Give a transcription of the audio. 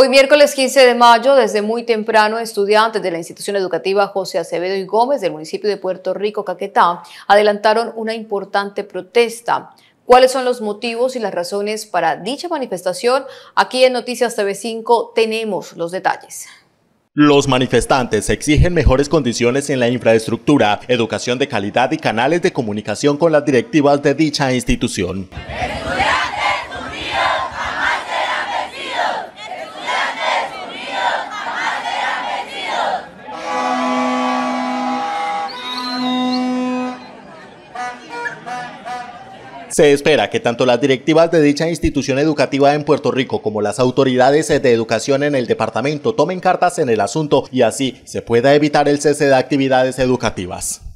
Hoy miércoles 15 de mayo, desde muy temprano, estudiantes de la institución educativa José Acevedo y Gómez del municipio de Puerto Rico, Caquetá, adelantaron una importante protesta. ¿Cuáles son los motivos y las razones para dicha manifestación? Aquí en Noticias TV5 tenemos los detalles. Los manifestantes exigen mejores condiciones en la infraestructura, educación de calidad y canales de comunicación con las directivas de dicha institución. Se espera que tanto las directivas de dicha institución educativa en Puerto Rico como las autoridades de educación en el departamento tomen cartas en el asunto y así se pueda evitar el cese de actividades educativas.